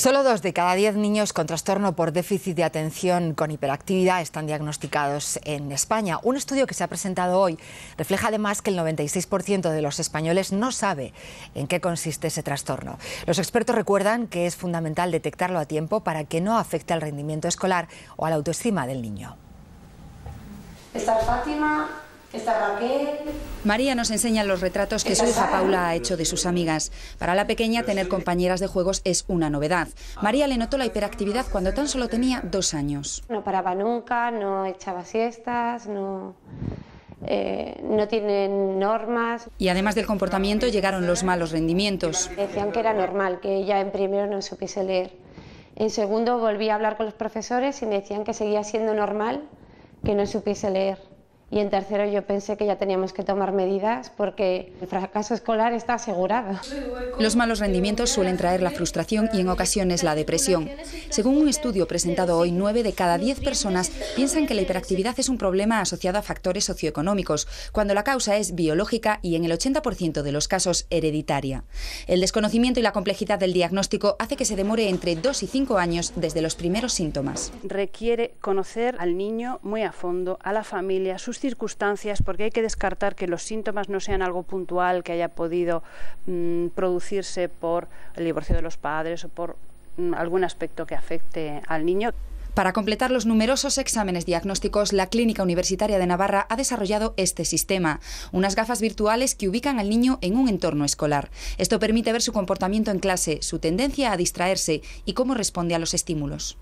Solo dos de cada diez niños con trastorno por déficit de atención con hiperactividad están diagnosticados en España. Un estudio que se ha presentado hoy refleja además que el 96% de los españoles no sabe en qué consiste ese trastorno. Los expertos recuerdan que es fundamental detectarlo a tiempo para que no afecte al rendimiento escolar o a la autoestima del niño. Fátima María nos enseña los retratos que su hija Paula ha hecho de sus amigas. Para la pequeña, tener compañeras de juegos es una novedad. María le notó la hiperactividad cuando tan solo tenía dos años. No paraba nunca, no echaba siestas, no... Eh, no tienen normas. Y además del comportamiento llegaron los malos rendimientos. Decían que era normal, que ella en primero no supiese leer. En segundo volví a hablar con los profesores y me decían que seguía siendo normal que no supiese leer. Y en tercero yo pensé que ya teníamos que tomar medidas porque el fracaso escolar está asegurado. Los malos rendimientos suelen traer la frustración y en ocasiones la depresión. Según un estudio presentado hoy, 9 de cada 10 personas piensan que la hiperactividad es un problema asociado a factores socioeconómicos, cuando la causa es biológica y en el 80% de los casos hereditaria. El desconocimiento y la complejidad del diagnóstico hace que se demore entre 2 y 5 años desde los primeros síntomas. Requiere conocer al niño muy a fondo, a la familia, sus circunstancias, porque hay que descartar que los síntomas no sean algo puntual que haya podido mm, producirse por el divorcio de los padres o por mm, algún aspecto que afecte al niño. Para completar los numerosos exámenes diagnósticos, la Clínica Universitaria de Navarra ha desarrollado este sistema, unas gafas virtuales que ubican al niño en un entorno escolar. Esto permite ver su comportamiento en clase, su tendencia a distraerse y cómo responde a los estímulos.